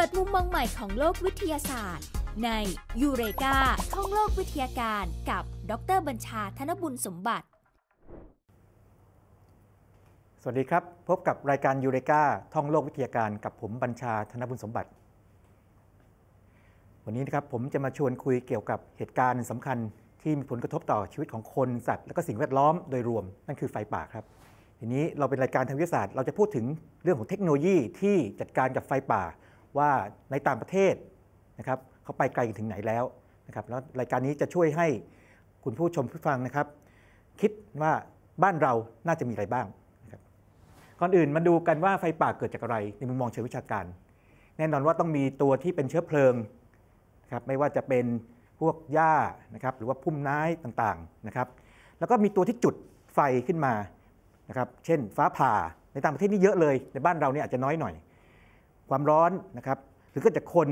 ปิดมุมมองใหม่ของโลกวิทยาศาสตร์ ในยูเรกาท่องโลกวิทยาการ กับดร บัญชาธนบุญสมบัติ สวัสดีครับพบกับรายการยูเรกาท่องโลกวิทยาการ กับผมบัญชาธนบุญสมบัติ วันนี้นะครับผมจะมาชวนคุยเกี่ยวกับเหตุการณ์สำคัญที่มีผลกระทบต่อชีวิตของคน สัตว์และก็สิ่งแวดล้อมโดยรวม นั่นคือไฟป่าครับทีนี้เราเป็นรายการทางวิทยาศาสตร์ เราจะพูดถึงเรื่องของเทคโนโลยีที่จัดการกับไฟป่าว่าในต่างประเทศนะครับเขาไปไกลถึงไหนแล้วนะครับแล้ว รายการนี้จะช่วยให้คุณผู้ชมผู้ฟังนะครับ คิดว่าบ้านเราน่าจะมีอะไรบ้างก่อนอื่นมาดูกันว่าไฟป่าเกิดจากอะไรในมุมมองเชิงวิชาการ แน่นอนว่าต้องมีตัวที่เป็นเชื้อเพลิงนะครับไม่ว่าจะเป็นพวกหญ้านะครับหรือว่าพุ่มไม้ต่างๆนะครับแล้วก็มีตัวที่จุดไฟขึ้นมานะครับเช่นฟ้าผ่าในต่างประเทศนี่เยอะเลย ในบ้านเราเนี่ยอาจจะน้อยหน่อยความร้อนนะครับหรือก็จากคน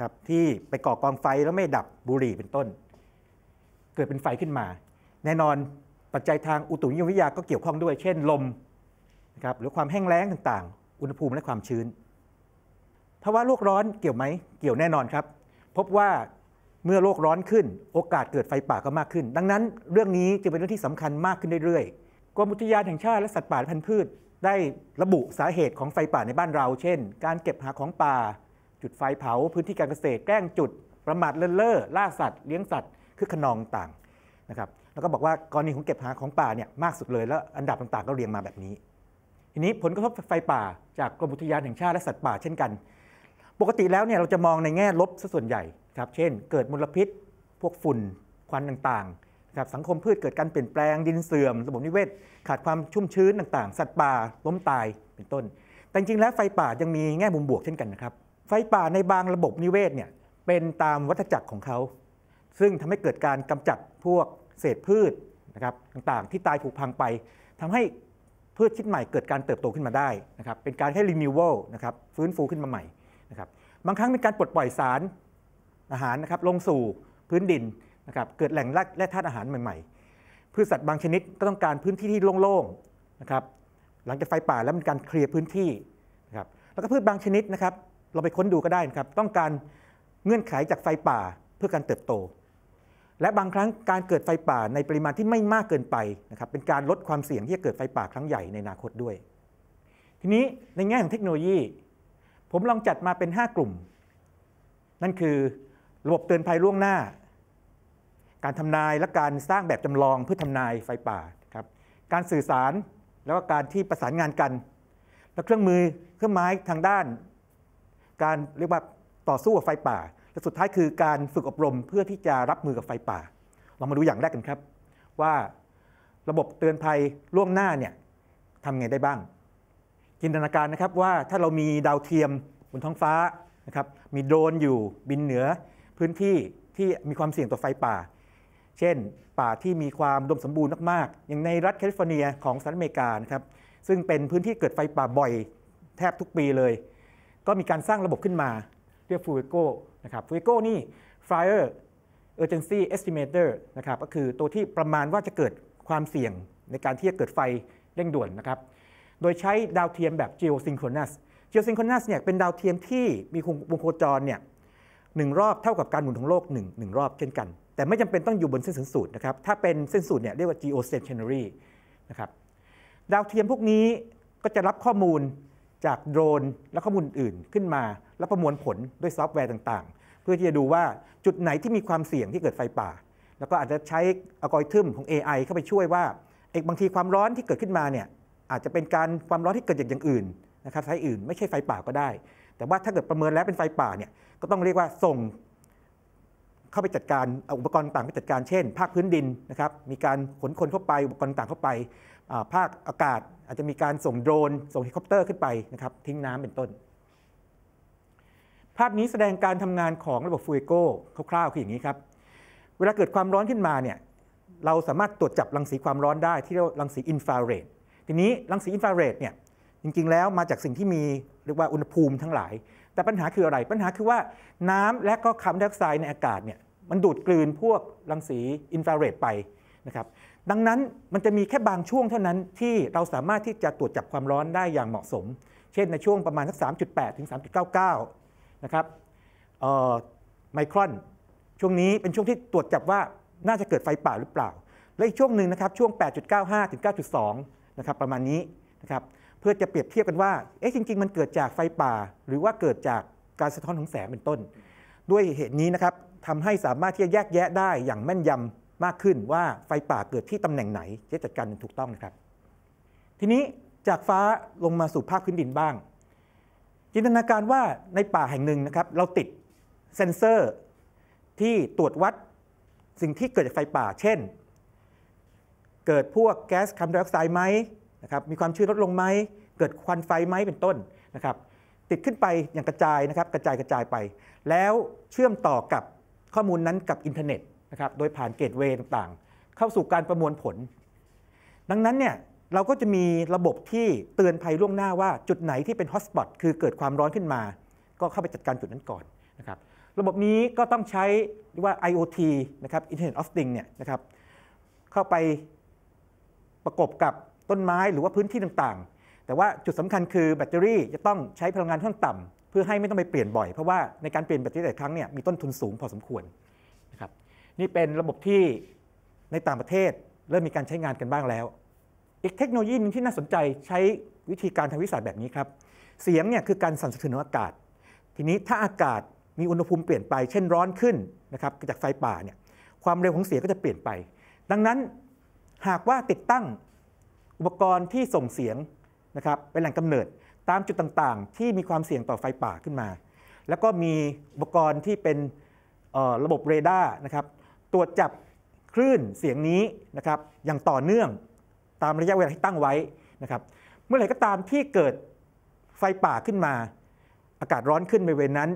ครับที่ไปก่อกองไฟแล้วไม่ดับบุหรี่เป็นต้น เกิดเป็นไฟขึ้นมา แน่นอนปัจจัยทางอุตุนิยมวิทยาก็เกี่ยวข้องด้วยเช่นลมนะครับหรือความแห้งแล้งต่างๆ อุณหภูมิและความชื้นภาวะโลกร้อนเกี่ยวไหมเกี่ยวแน่นอนครับ พบว่าเมื่อโลกร้อนขึ้น โอกาสเกิดไฟป่าก็มากขึ้น ดังนั้นเรื่องนี้จึงเป็นเรื่องที่สำคัญมากขึ้นเรื่อยๆกรมอุทยานแห่งชาติและสัตว์ป่าและพันธุ์พืชได้ระบุสาเหตุของไฟป่าในบ้านเรา เช่น การเก็บหาของป่า จุดไฟเผาพื้นที่การเกษตร แกล้งจุด ประมาทเลินเล่อล่าสัตว์ เลี้ยงสัตว์คือขนองต่างนะครับ แล้วก็บอกว่ากรณีของเก็บหาของป่าเนี่ยมากสุดเลย แล้วอันดับต่างๆก็เรียงมาแบบนี้ ทีนี้ผลกระทบไฟป่าจากกรมอุทยานแห่งชาติและสัตว์ป่าเช่นกัน ปกติแล้วเนี่ยเราจะมองในแง่ลบซะส่วนใหญ่ครับ เช่น เกิดมลพิษ พวกฝุ่น ควันต่างๆครับสังคมพืชเกิดการเปลี่ยนแปลงดินเสื่อม ระบบนิเวศ ขาดความชุ่มชื้นต่างๆ สัตว์ป่าล้มตายเป็นต้น แต่จริงแล้วไฟป่ายังมีแง่มุมบวกเช่นกันนะครับไฟป่าในบางระบบนิเวศเนี่ยเป็นตามวัฏจักรของเขา ซึ่งทำให้เกิดการกำจัดพวกเศษพืชนะครับต่างๆที่ตายผุพังไป ทำให้พืชชิ้นใหม่เกิดการเติบโตขึ้นมาได้นะครับเป็นการให้รีนิวเวลนะครับฟื้นฟูขึ้นมาใหม่นะครับบางครั้งเป็นการปลดปล่อยสารอาหารนะครับลงสู่พื้นดินะครับเกิดแหล่งแร่ธาตุอาหารใหม่ๆพืชสัตว์บางชนิดก็ต้องการพื้นที่ที่โล่งๆ นะครับ หลังจากไฟป่าแล้วมันการเคลียร์พื้นที่นะครับ แล้วก็พืชบางชนิดนะครับ เราไปค้นดูก็ได้นะครับ ต้องการเงื่อนไขจากไฟป่าเพื่อการเติบโต และบางครั้งการเกิดไฟป่าในปริมาณที่ไม่มากเกินไปนะครับ เป็นการลดความเสี่ยงที่จะเกิดไฟป่าครั้งใหญ่ในอนาคตด้วย ทีนี้ในแง่ของเทคโนโลยี ผมลองจัดมาเป็น 5 กลุ่ม นั่นคือระบบเตือนภัยล่วงหน้าการทำนายและการสร้างแบบจำลองเพื่อทำนายไฟป่าครับการสื่อสารแล้วก็การที่ประสานงานกัน และเครื่องมือเครื่องไม้ทางด้าน การเรียกว่าต่อสู้กับไฟป่าและสุดท้ายคือการฝึกอบรมเพื่อที่จะรับมือกับไฟป่า เรามาดูอย่างแรกกันครับ ว่าระบบเตือนภัยล่วงหน้าเนี่ยทำไงได้บ้างจินตนาการนะครับว่า ถ้าเรามีดาวเทียมบนท้องฟ้านะครับมีโดรนอยู่บินเหนือ พื้นที่ที่มีความเสี่ยงต่อไฟป่าเช่นป่าที่มีความดมสมบูรณ์มากๆ อย่างในรัฐแคลิฟอร์เนียของสหรัฐอเมริกานะครับซึ่งเป็นพื้นที่เกิดไฟป่าบ่อย แทบทุกปีเลย ก็มีการสร้างระบบขึ้นมาเรียกฟูเอโกนะครับฟูเอโกนี่ Fire Urgency Estimator นะครับก็คือตัวที่ประมาณว่าจะเกิดความเสี่ยงในการที่จะเกิดไฟเร่งด่วนนะครับโดยใช้ดาวเทียมแบบ geosynchronous geosynchronous เนี่ยเป็นดาวเทียมที่มีวงโคจรเนี่ยหนึ่งรอบเท่ากับการหมุนของโลกหนึ่งหนึ่งรอบเช่นกันแต่ไม่จำเป็นต้องอยู่บนเส้นศูนย์สูตรนะครับ ถ้าเป็นเส้นสูตรเนี่ยเรียกว่า geostationary นะครับดาวเทียมพวกนี้ก็จะรับข้อมูลจากโดรนและข้อมูลอื่นขึ้นมา แล้วประมวลผลด้วยซอฟต์แวร์ต่างๆ เพื่อที่จะดูว่าจุดไหนที่มีความเสี่ยงที่เกิดไฟป่า แล้วก็อาจจะใช้อัลกอริทึมของ AI เข้าไปช่วยว่าเอกบางทีความร้อนที่เกิดขึ้นมาเนี่ยอาจจะเป็นการความร้อนที่เกิดจากอย่างอื่นนะครับสายอื่น ไม่ใช่ไฟป่าก็ได้ แต่ว่าถ้าเกิดประเมินแล้วเป็นไฟป่าเนี่ยก็ต้องเรียกว่าส่งเข้าไปจัดการเอาอุปกรณ์ต่างไปจัดการเช่นภาคพื้นดินนะครับมีการขนคนเข้าไปอุปกรณ์ต่างเข้าไปภาคอากาศอาจจะมีการส่งโดรนส่งเฮลิคอปเตอร์ขึ้นไปนะครับทิ้งน้ำเป็นต้น ภาพนี้แสดงการทำงานของระบบฟูเอโกคร่าวๆคืออย่างนี้ครับ เวลาเกิดความร้อนขึ้นมาเนี่ยเราสามารถตรวจจับรังสีความร้อนได้ที่เรียกว่ารังสีอินฟราเรดทีนี้รังสีอินฟราเรดเนี่ยจริงๆ แล้วมาจากสิ่งที่มีเรียกว่าอุณหภูมิทั้งหลายแต่ปัญหาคืออะไร ปัญหาคือว่าน้ำและก็คาร์บอนไดออกไซด์ในอากาศเนี่ยมันดูดกลืนพวกรังสีอินฟราเรดไปนะครับ ดังนั้นมันจะมีแค่บางช่วงเท่านั้นที่เราสามารถที่จะตรวจจับความร้อนได้อย่างเหมาะสม เช่นในช่วงประมาณสัก 3.8 ถึง 3.99 นะครับไมครอนช่วงนี้เป็นช่วงที่ตรวจจับว่าน่าจะเกิดไฟป่าหรือเปล่า และอีกช่วงหนึ่งนะครับช่วง 8.95 ถึง 9.2 นะครับ ประมาณนี้นะครับเพื่อจะเปรียบเทียบกันว่า เอ๊ะ จริงๆ มันเกิดจากไฟป่าหรือว่าเกิดจากการสะท้อนของแสงเป็นต้น ด้วยเหตุนี้นะครับทำให้สามารถที่จะแยกแยะได้อย่างแม่นยำมากขึ้นว่าไฟป่าเกิดที่ตำแหน่งไหนจะจัดการถูกต้องนะครับ ทีนี้จากฟ้าลงมาสู่ภาคพื้นดินบ้าง จินตนาการว่าในป่าแห่งหนึ่งนะครับ เราติดเซนเซอร์ ที่ตรวจวัดสิ่งที่เกิดจากไฟป่า เช่น เกิดพวกแก๊สคาร์บอนไดออกไซด์ไหมนะครับ มีความชื้นลดลงไหมเกิดควันไฟไหมเป็นต้นนะครับ ติดขึ้นไปอย่างกระจายนะครับ กระจายกระจายไป แล้วเชื่อมต่อกับข้อมูลนั้นกับอินเทอร์เน็ตนะครับ โดยผ่านเกตเวย์ต่างๆ เข้าสู่การประมวลผล ดังนั้นเนี่ยเราก็จะมีระบบที่เตือนภัยล่วงหน้าว่าจุดไหนที่เป็นฮอสปอตคือเกิดความร้อนขึ้นมา ก็เข้าไปจัดการจุดนั้นก่อนนะครับ ระบบนี้ก็ต้องใช้เรียกว่า IoT นะครับ Internet of Things เนี่ยนะครับ เข้าไปประกบกับต้นไม้หรือว่าพื้นที่ต่างๆ แต่ว่าจุดสำคัญคือแบตเตอรี่จะต้องใช้พลังงานั้นต่ำเพื่อให้ไม่ต้องไปเปลี่ยนบ่อย เพราะว่าในการเปลี่ยนแบตเตอรี่แต่ครั้งเนี่ยมีต้นทุนสูงพอสมควรนะครับนี่เป็นระบบที่ในต่างประเทศเริ่มมีการใช้งานกันบ้างแล้ว อีกเทคโนโลยีนึงที่น่าสนใจใช้วิธีการทางวิสัยแบบนี้ครับเสียงเนี่ยคือการสั่นสะเทือนของอากาศ ทีนี้ถ้าอากาศมีอุณหภูมิเปลี่ยนไปเช่นร้อนขึ้นนะครับจากไฟป่าเนี่ยความเร็วของเสียงก็จะเปลี่ยนไป ดังนั้นหากว่าติดตั้งอุปกรณ์ที่ส่งเสียงนะครับเป็นแหล่งกำเนิดตามจุดต่างๆ ที่มีความเสี่ยงต่อไฟป่าขึ้นมา แล้วก็มีอุปกรณ์ที่เป็นระบบเรดาร์นะครับตรวจจับคลื่นเสียงนี้นะครับอย่างต่อเนื่องตามระยะเวลาที่ตั้งไว้นะครับเมื่อไหร่ก็ตามที่เกิดไฟป่าขึ้นมา อากาศร้อนขึ้นบริเวณนั้น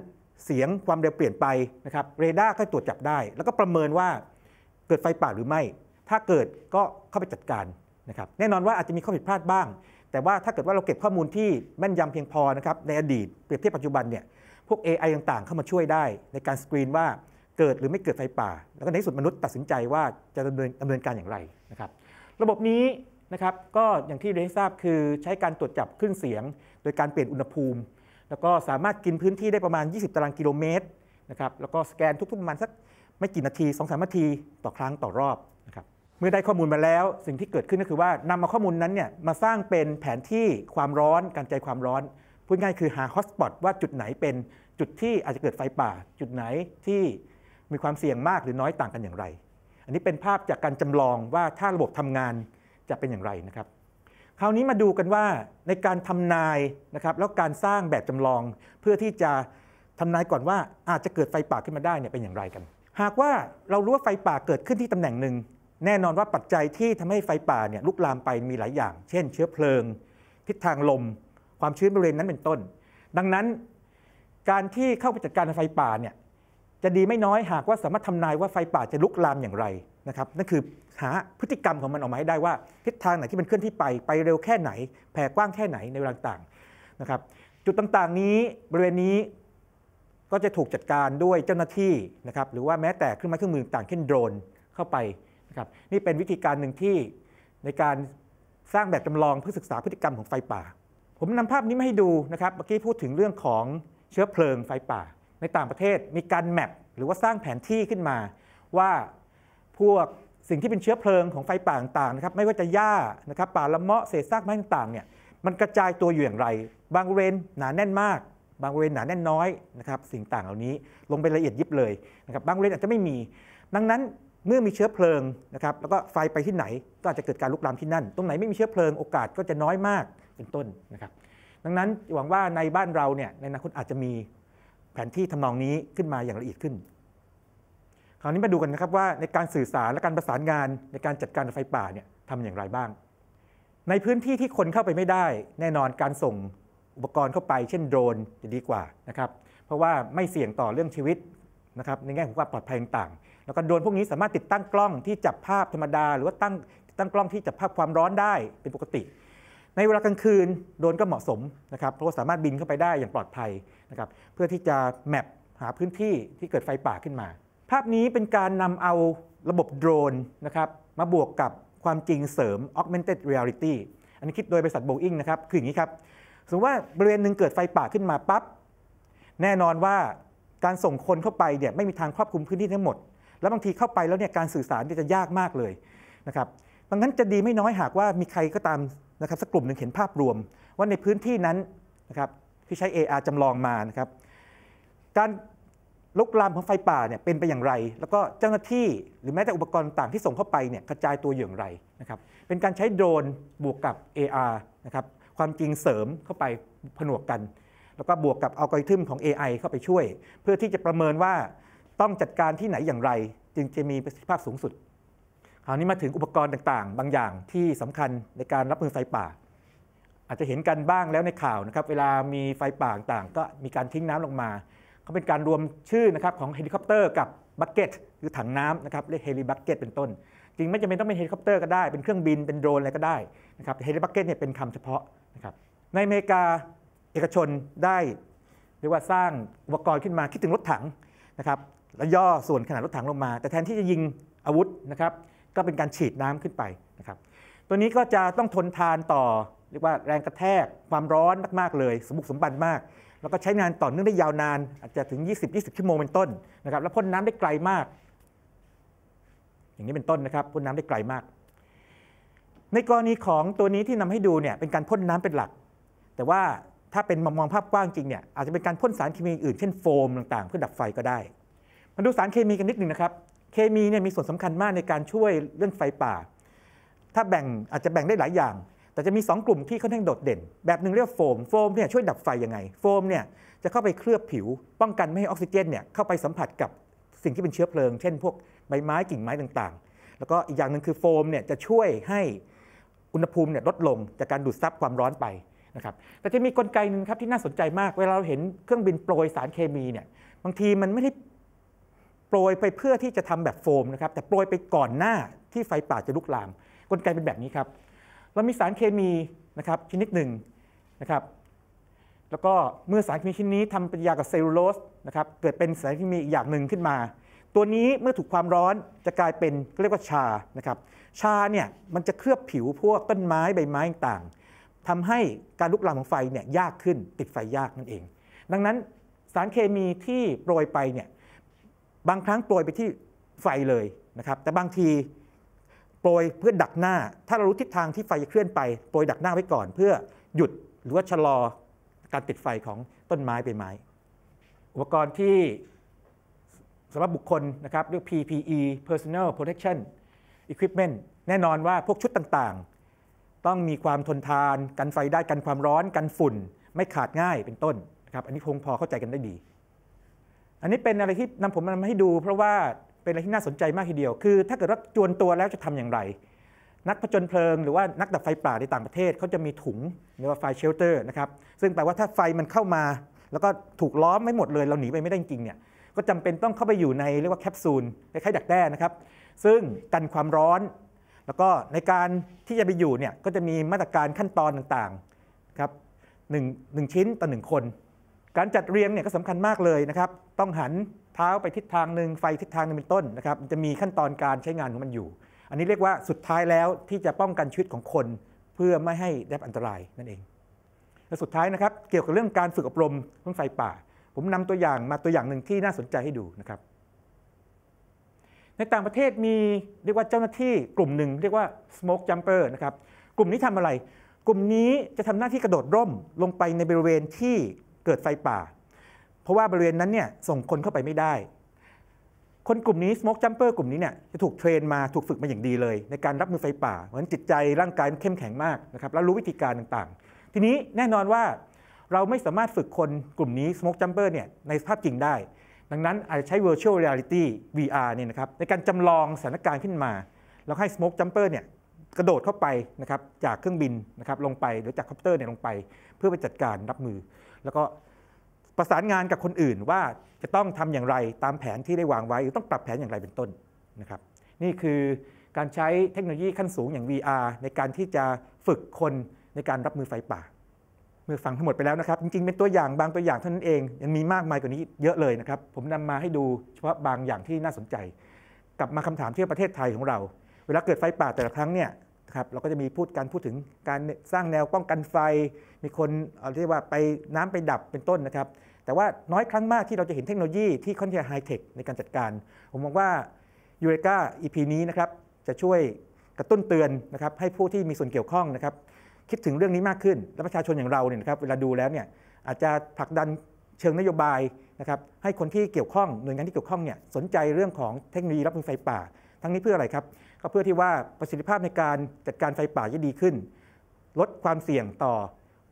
เสียงความเร็วเปลี่ยนไปนะครับเรดาร์ก็ตรวจจับได้แล้วก็ประเมินว่าเกิดไฟป่าหรือไม่ ถ้าเกิดก็เข้าไปจัดการะครับแน่นอนว่าอาจจะมีข้อผิดพลาดบ้าง แต่ว่าถ้าเกิดว่าเราเก็บข้อมูลที่แม่นยำเพียงพอนะครับในอดีต เปรียบเทียบปัจจุบันเนี่ย พวก AI ต่างๆ เข้ามาช่วยได้ในการสกรีนว่าเกิดหรือไม่เกิดไฟป่า แล้วก็ในที่สุดมนุษย์ตัดสินใจว่าจะดำเนินดำเนินการอย่างไรนะครับ ระบบนี้นะครับ ก็อย่างที่เรีนทราบคือ ใช้การตรวจจับคลื่นเสียง โดยการเปลี่ยนอุณหภูมิ แล้วก็สามารถกินพื้นที่ได้ประมาณ 20 ตารางกิโลเมตรนะครับ แล้วก็สแกนทุกๆประมาณสักไม่กี่นาที2มนาทีต่อครั้งต่อรอบนะครับมื่อได้ข้อมูลมาแล้ว สิ่งที่เกิดขึ้นก็คือว่านำมาข้อมูลนั้นเนี่ยมาสร้างเป็นแผนที่ความร้อน การใจความร้อน พูดง่ายคือหาฮอสปอตว่าจุดไหนเป็นจุดที่อาจจะเกิดไฟป่า จุดไหนที่มีความเสี่ยงมากหรือน้อยต่างกันอย่างไร อันนี้เป็นภาพจากการจำลองว่าถ้าระบบทำงานจะเป็นอย่างไรนะครับ คราวนี้มาดูกันว่าในการทำนายนะครับแล้วการสร้างแบบจำลองเพื่อที่จะทำนายก่อนว่าอาจจะเกิดไฟป่าขึ้นมาได้เนี่ยเป็นอย่างไรกัน หากว่าเรารู้ว่าไฟป่าเกิดขึ้นที่ตำแหน่งหนึ่งแน่นอนว่าปัจจัยที่ทำให้ไฟป่าเนี่ยลุกลามไปมีหลายอย่าง เช่นเชื้อเพลิงทิศทางลม ความชื้นบริเวณนั้นเป็นต้น ดังนั้น การที่เข้าไปจัดการไฟป่าเนี่ยจะดีไม่น้อยหากว่าสามารถทำนายว่าไฟป่าจะลุกลามอย่างไรนะครับนั่นคือหาพฤติกรรมของมันออกมาให้ได้ว่าทิศทางไหนที่มันเคลื่อนที่ไปไปเร็วแค่ไหนแผ่กว้างแค่ไหนในเวลาต่างนะครับจุดต่างๆนี้บริเวณนี้ก็จะถูกจัดการด้วยเจ้าหน้าที่นะครับหรือว่าแม้แต่เครื่องไม้เครื่องมือต่างเช่นโดรนเข้าไปนครับนี่เป็นวิธีการหนึ่งที่ในการสร้างแบบจำลองเพื่อศึกษาพฤติกรรมของไฟป่า ผมนำภาพนี้มาให้ดูนะครับเมื่อกี้พูดถึงเรื่องของเชื้อเพลิงไฟป่า ในต่างประเทศมีการแมปหรือว่าสร้างแผนที่ขึ้นมา ว่าพวกสิ่งที่เป็นเชื้อเพลิงของไฟป่าต่างๆนะครับไม่ว่าจะหญ้านะครับ ป่าละเมาะเศษซากไม้ต่างๆเนี่ยมันกระจายตัวอยู่อย่างไรบางบริเวณหนาแน่นมาก บางบริเวณหนาแน่นน้อยนะครับสิ่งต่างเหล่านี้ลงไปละเอียดยิบเลยนะครับบางบริเวณอาจจะไม่มี ดังนั้นเมื่อมีเชื้อเพลิงนะครับแล้วก็ไฟไปที่ไหนก็อาจจะเกิดการลุกลามที่นั่นตรงไหนไม่มีเชื้อเพลิงโอกาสก็จะน้อยมากเป็นต้นนะครับดังนั้นหวังว่าในบ้านเราเนี่ยในอนาคตอาจจะมีแผนที่ทำนองนี้ขึ้นมาอย่างละเอียดขึ้น คราวนี้มาดูกันนะครับว่าในการสื่อสารและการประสานงานในการจัดการไฟป่าเนี่ยทำอย่างไรบ้าง ในพื้นที่ที่คนเข้าไปไม่ได้ แน่นอนการส่งอุปกรณ์เข้าไปเช่นโดรนจะดีกว่านะครับเพราะว่าไม่เสี่ยงต่อเรื่องชีวิตนะครับในแง่ของความปลอดภัยต่างแล้วก็โดรนพวกนี้สามารถติดตั้งกล้องที่จับภาพธรรมดาหรือว่าตั้งตั้งกล้องที่จับภาพความร้อนได้เป็นปกติ ในเวลากลางคืนโดรนก็เหมาะสมนะครับเพราะว่าสามารถบินเข้าไปได้อย่างปลอดภัยนะครับเพื่อที่จะแมปหาพื้นที่ที่เกิดไฟป่าขึ้นมา ภาพนี้เป็นการนำเอาระบบโดรนนะครับมาบวกกับความจริงเสริม augmented reality อันนี้คิดโดยบริษัทโบอิงนะครับคืออย่างนี้ครับ สมมติว่าบริเวณหนึ่งเกิดไฟป่าขึ้นมาปับ๊บ แน่นอนว่าการส่งคนเข้าไปเนี่ยไม่มีทางครอบคลุมพื้นที่ทั้งหมดแล้วบางทีเข้าไปแล้วเนี่ยการสื่อสารจะยากมากเลยนะครับ ดังนั้นจะดีไม่น้อยหากว่ามีใครก็ตามนะครับสักกลุ่มหนึ่งเห็นภาพรวม ว่าในพื้นที่นั้นนะครับที่ใช้ AR จำลองมานะครับการลุกลามของไฟป่าเนี่ยเป็นไปอย่างไร แล้วก็เจ้าหน้าที่หรือแม้แต่อุปกรณ์ต่างที่ส่งเข้าไปเนี่ยกระจายตัวอย่างไรนะครับเป็นการใช้โดรนบวกกับ AR นะครับความจริงเสริมเข้าไปผนวกกัน แล้วก็บวกกับอัลกอริทึมของ AI เข้าไปช่วย เพื่อที่จะประเมินว่าต้องจัดการที่ไหนอย่างไรจึงจะมีประสิทธิภาพสูงสุด คราวนี้มาถึงอุปกรณ์ต่างๆ บางอย่างที่สำคัญในการรับมือไฟป่า อาจจะเห็นกันบ้างแล้วในข่าวนะครับ เวลามีไฟป่าต่างก็มีการทิ้งน้ำลงมา เขาเป็นการรวมชื่อนะครับของเฮลิคอปเตอร์ กับบักเก็ตหรือถังน้ำนะครับเรียกเฮลิบักเก็ตเป็นต้น จริงไม่จำเป็นต้องเป็นเฮลิคอปเตอร์ก็ได้เป็นเครื่องบินเป็นโดรนอะไรก็ได้นะครับเฮลิบักเก็ตเนี่ยเป็นคำเฉพาะนะครับ ในอเมริกาเอกชนได้เรียกว่าสร้างอุปกรณ์ขึ้นมาคิดถึงรถถังนะครับแล้วย่อส่วนขนาดรถถังลงมา แต่แทนที่จะยิงอาวุธนะครับ ก็เป็นการฉีดน้ำขึ้นไปนะครับ ตัวนี้ก็จะต้องทนทานต่อ เรียกว่าแรงกระแทกความร้อนมาก ๆ เลย สมบุกสมบันมาก แล้วก็ใช้งานต่อเนื่องได้ยาวนาน อาจจะถึง 20-20ชั่วโมงเป็นต้นนะครับแล้วพ่นน้ำได้ไกลมาก อย่างนี้เป็นต้นนะครับพ่นน้ำได้ไกลมาก ในกรณีของตัวนี้ที่นำให้ดูเนี่ย เป็นการพ่นน้ำเป็นหลัก แต่ว่าถ้าเป็นมองภาพกว้างจริงเนี่ยอาจจะเป็นการพ่นสารเคมีอื่น เช่นโฟมต่างๆเพื่อดับไฟก็ได้มาดูสารเคมีกันนิดหนึ่งนะครับ เคมีเนี่ยมีส่วนสำคัญมากในการช่วยเรื่องไฟป่า ถ้าแบ่งอาจจะแบ่งได้หลายอย่าง แต่จะมี2กลุ่มที่ค่อนข้างโดดเด่น แบบหนึ่งเรียกโฟม โฟมเนี่ยช่วยดับไฟยังไง โฟมเนี่ยจะเข้าไปเคลือบผิว ป้องกันไม่ให้ออกซิเจนเนี่ยเข้าไปสัมผัสกับสิ่งที่เป็นเชื้อเพลิง เช่นพวกใบไม้กิ่งไม้ต่างๆ แล้วก็อีกอย่างหนึ่งคือโฟมเนี่ยจะช่วยให้อุณหภูมิเนี่ยลดลงจากการดูดซับความร้อนไปนะครับ แต่จะมีกลไกหนึ่งครับที่น่าสนใจมากเวลาเราเห็นเครื่องบินโปรยสารเคมีเนี่ยบางทีมันไม่ได้โปรยไปเพื่อที่จะทำแบบโฟมนะครับแต่โปรยไปก่อนหน้าที่ไฟป่าจะลุกลามกลไกเป็นแบบนี้ครับเรามีสารเคมีนะครับชนิดหนึ่งนะครับแล้วก็เมื่อสารเคมีชนิ้นี้ทำปฏิกิริยากับเซลลูโลสนะครับเกิดเป็นสารเคมีอีกอย่างหนึ่งขึ้นมา ตัวนี้เมื่อถูกความร้อนจะกลายเป็นเรียกว่าชานะครับชาเนี่ยมันจะเคลือบผิวพวกต้นไม้ใบไม้ต่างๆทำให้การลุกลามของไฟเนี่ยยากขึ้นติดไฟยากนั่นเอง ดังนั้นสารเคมีที่โปรยไปเนี่ยบางครั้งโปรยไปที่ไฟเลยนะครับ แต่บางทีโปรยเพื่อดักหน้า ถ้าเรารู้ทิศทางที่ไฟจะเคลื่อนไปโปรยดักหน้าไว้ก่อน เพื่อหยุดหรือว่าชะลอการติดไฟของต้นไม้ไปไม้ อุปกรณ์ที่สำหรับบุคคล นะครับ เรียก PPE Personal Protection Equipment แน่นอนว่าพวกชุดต่างๆ ต้องมีความทนทาน กันไฟได้กันความร้อนกันฝุ่นไม่ขาดง่ายเป็นต้นนะครับอันนี้คงพอเข้าใจกันได้ดีอันนี้เป็นอะไรที่นำผมมาให้ดู เพราะว่าเป็นอะไรที่น่าสนใจมากทีเดียว คือถ้าเกิดว่าจวนตัวแล้วจะทำอย่างไร นักผจญเพลิงหรือว่านักดับไฟป่าในต่างประเทศเขาจะมีถุงหรือว่าไฟเชลเตอร์นะครับซึ่งแปลว่าถ้าไฟมันเข้ามา แล้วก็ถูกล้อมไม่หมดเลยเราหนีไปไม่ได้จริงเนี่ยก็จำเป็นต้องเข้าไปอยู่ในเรียกว่าแคปซูลคล้ายๆดักแด้นะครับ ซึ่งกันความร้อน แล้วก็ในการที่จะไปอยู่เนี่ยก็จะมีมาตรการขั้นตอนต่างๆครับหนึ่งหนึ่งชิ้นต่อหนึ่งคนการจัดเรียงเนี่ยก็สำคัญมากเลยนะครับ ต้องหันเท้าไปทิศทางหนึ่ง ไฟทิศทางหนึ่งเป็นต้นนะครับ จะมีขั้นตอนการใช้งานของมันอยู่ อันนี้เรียกว่าสุดท้ายแล้วที่จะป้องกันชีวิตของคน เพื่อไม่ให้ได้อันตรายนั่นเองและสุดท้ายนะครับเกี่ยวกับเรื่องการฝึกอบรมเรื่องไฟป่า ผมนำตัวอย่างมาตัวอย่างหนึ่งที่น่าสนใจให้ดูนะครับ ในต่างประเทศมีเรียกว่าเจ้าหน้าที่กลุ่มหนึ่งเรียกว่า smoke jumper นะครับ กลุ่มนี้ทำอะไร กลุ่มนี้จะทำหน้าที่กระโดดร่มลงไปในบริเวณที่เกิดไฟป่า เพราะว่าบริเวณนั้นเนี่ยส่งคนเข้าไปไม่ได้ คนกลุ่มนี้สโมกจัมเปอร์กลุ่มนี้เนี่ยจะถูกเทรนมาถูกฝึกมาอย่างดีเลย ในการรับมือไฟป่า เพราะฉะนั้นจิตใจร่างกายมันเข้มแข็งมากนะครับแล้วรู้วิธีการต่างๆ ทีนี้แน่นอนว่าเราไม่สามารถฝึกคนกลุ่มนี้สโมกจัมเปอร์เนี่ยในภาพจริงได้ ดังนั้นอาจจะใช้ virtual reality VR เนี่ยนะครับในการจำลองสถานการณ์ขึ้นมา แล้วให้สโมกจัมเปอร์เนี่ยกระโดดเข้าไปนะครับจากเครื่องบินนะครับลงไปหรือจากคอปเตอร์เนี่ยลงไป เพื่อไปจัดการรับมือแล้วก็ประสานงานกับคนอื่นว่าจะต้องทำอย่างไรตามแผนที่ได้วางไว้หรือต้องปรับแผนอย่างไรเป็นต้นนะครับนี่คือการใช้เทคโนโลยีขั้นสูงอย่าง VR ในการที่จะฝึกคนในการรับมือไฟป่า เมื่อฟังทั้งหมดไปแล้วนะครับจริงๆ เป็นตัวอย่างบางตัวอย่างเท่านั้นเอง ยังมีมากมายกว่านี้เยอะเลยนะครับผมนำมาให้ดูเฉพาะบางอย่างที่น่าสนใจ กลับมาคำถามที่ประเทศไทยของเรา เวลาเกิดไฟป่าแต่ละครั้งเนี่ยครับเราก็จะมีพูดการพูดถึงการสร้างแนวป้องกันไฟ มีคนเรียกว่าไปน้ำไปดับเป็นต้นนะครับ แต่ว่าน้อยครั้งมากที่เราจะเห็นเทคโนโลยีที่ค่อนข้างไฮเทคในการจัดการ ผมมองว่ายูเรกาอีพีนี้นะครับจะช่วยกระตุ้นเตือนนะครับให้ผู้ที่มีส่วนเกี่ยวข้องนะครับคิดถึงเรื่องนี้มากขึ้น และประชาชนอย่างเราเนี่ยนะครับเวลาดูแล้วเนี่ยอาจจะผลักดันเชิงนโยบายนะครับให้คนที่เกี่ยวข้องหน่วยงานที่เกี่ยวข้องเนี่ยสนใจเรื่องของเทคโนโลยีรับมือไฟป่า ทั้งนี้เพื่ออะไรครับก็เพื่อที่ว่าประสิทธิภาพในการจัดการไฟป่าจะดีขึ้น ลดความเสี่ยงต่อ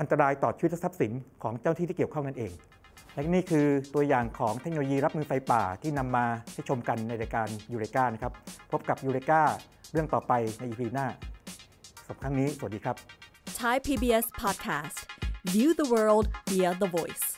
อันตรายต่อชีวิตทรัพย์สินของเจ้าที่ที่เกี่ยวข้องนั่นเอง และนี่คือตัวอย่างของเทคโนโลยีรับมือไฟป่าที่นำมาให้ชมกันในรายการยูเรกานะครับ พบกับยูเรกาเรื่องต่อไปใน e ีีหน้าสำหรับครั้งนี้ สวัสดีครับ Thai PBS Podcast View the world via the voice